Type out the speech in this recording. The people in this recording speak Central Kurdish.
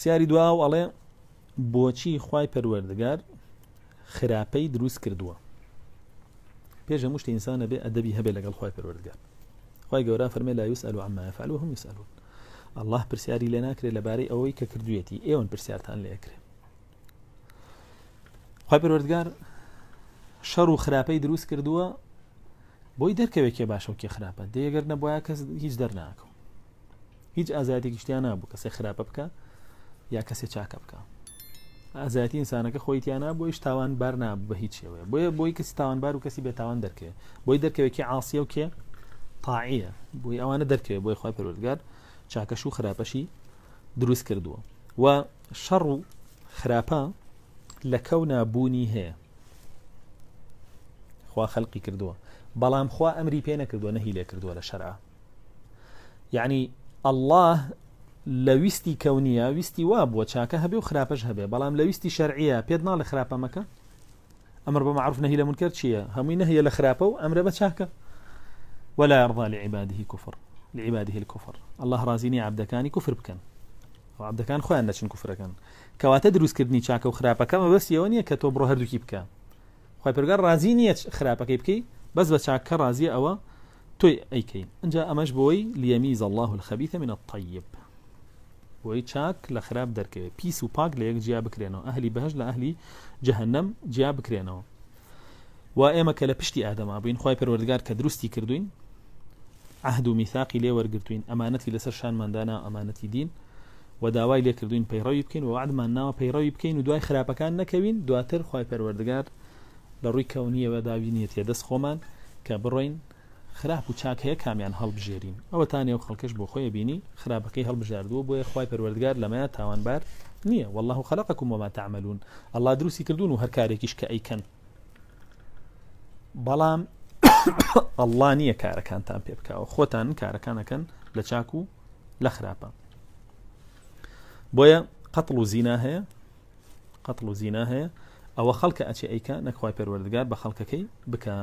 پرسیاری دوا و ئەڵێ بۆچی خی پەروەردەگار خراپەی دروست کردووە پێش هەموو شتی ئینسانە بێ ئەدەبی هەبێ لەگەڵ خی پەروەردگار خی گەورە فەرمێ لا یوس ئەلو ئەما فعلو هم یسالون الله پرسیاری لێ ناکرێت لەبارەی ئەوەی کە کردوێتی ئێوەن پرسیارتان لێکرێ خی پەروەردگار شەڕ و خراپەی دروست کردووە بۆی دەرکەوێکێ باشەوکی خراپە دەیەگەر نەبواە کەس هیچ دەرناکەم هیچ ئازادی گشتیان نبوو کەسێ خراپە بکە یا کەسێ چاکە بکە ئازایەتی ئینسانەکە خۆی تیانە بۆی تاوان بار ناب بە هیچ شێوەیە بۆیە بۆی کەسی تاوانبار و کەسی بێتاوان دەکەێت بۆی دەرکەوێکی عاسیە و کێ تاعە بۆی ئەوانە دەرکەوێت بۆی خۆی پەرۆرگار چاکەش و خراپەشی دروست کردووە و شەڕ و خراپە لە کەونا بوونی هەیە خوا خەڵقی کردووە بەڵام خوا ئەمری پێ نەکردووە نەهی لێ کردووە لە شەرع یعنی الله لە كونية کەونیە ویستی وا بووە وخرابش هەبێ و خراپەش هەبێ بەڵام لە ویستی شەرعە پێت ناڵە خراپە مەکە ئەمر بە معروف نهی لە منکر و ولا يرضى لعباده كفر لعباده الكفر الله رازيني كان كفر بكن كان خوان نشن كفر كان كواتا دروس كردني چاكە وخرابه كما بس يوني نییە کە تۆ بڕۆ هەردووکی بکە خی پرگار رازی نییە خراپەکەی بکەی بەس بە چاکە رازیە ئەوە تۆی ئەیکەین الله الخبيث من الطيب بۆی چاک لە خراپ دەرکەوێت پیس و پاک لە یەک جیا بکرێنەوە ئەهلی بەهش لە ئەهلی جەهنەم جیا بکرێنەوە و ئێمە کە لە پشتی ئادەما بووین خی پەروەردگار کە دروستی کردوین عهد و میثاقی لێ وەرگتوین ئەمانەتی لەسەر شانماندانا ئەمانەتی دین و داوای لێکردوین پەیڕەوی بکەین و عادمان ناوە پەیڕەوی بکەین و دوای خراپەکان نەکەوین دواتر خی پەروەردگار لە ڕووی کەونیەوە داوینیەتە دەست خۆمان کە بڕۆین خراپ و چاک هەیە کامیان هەڵبژێرین ئەوەتانێ و خەڵکەش بۆ خۆی بینی خراپەکەی هەڵبژاردووە بۆیە خی پەروەردگار لەمەیە تاوانبار نییە والله خەلقکم وما تعملون الله دروستی کردوون و هەر کارێکیش کە ئەیکەن بەڵام ئەله نییە کارەکانتان پێ بکەوە خۆتان کارەکانەکەن لە چاک و لە خراپە بۆیە قەتڵ و زینا هەیە قەتڵ و زینا هەیە ئەوە خەڵکە ئەچێ ئەیکە نەخوای پەروەردگار بە خەڵکەکەی بکە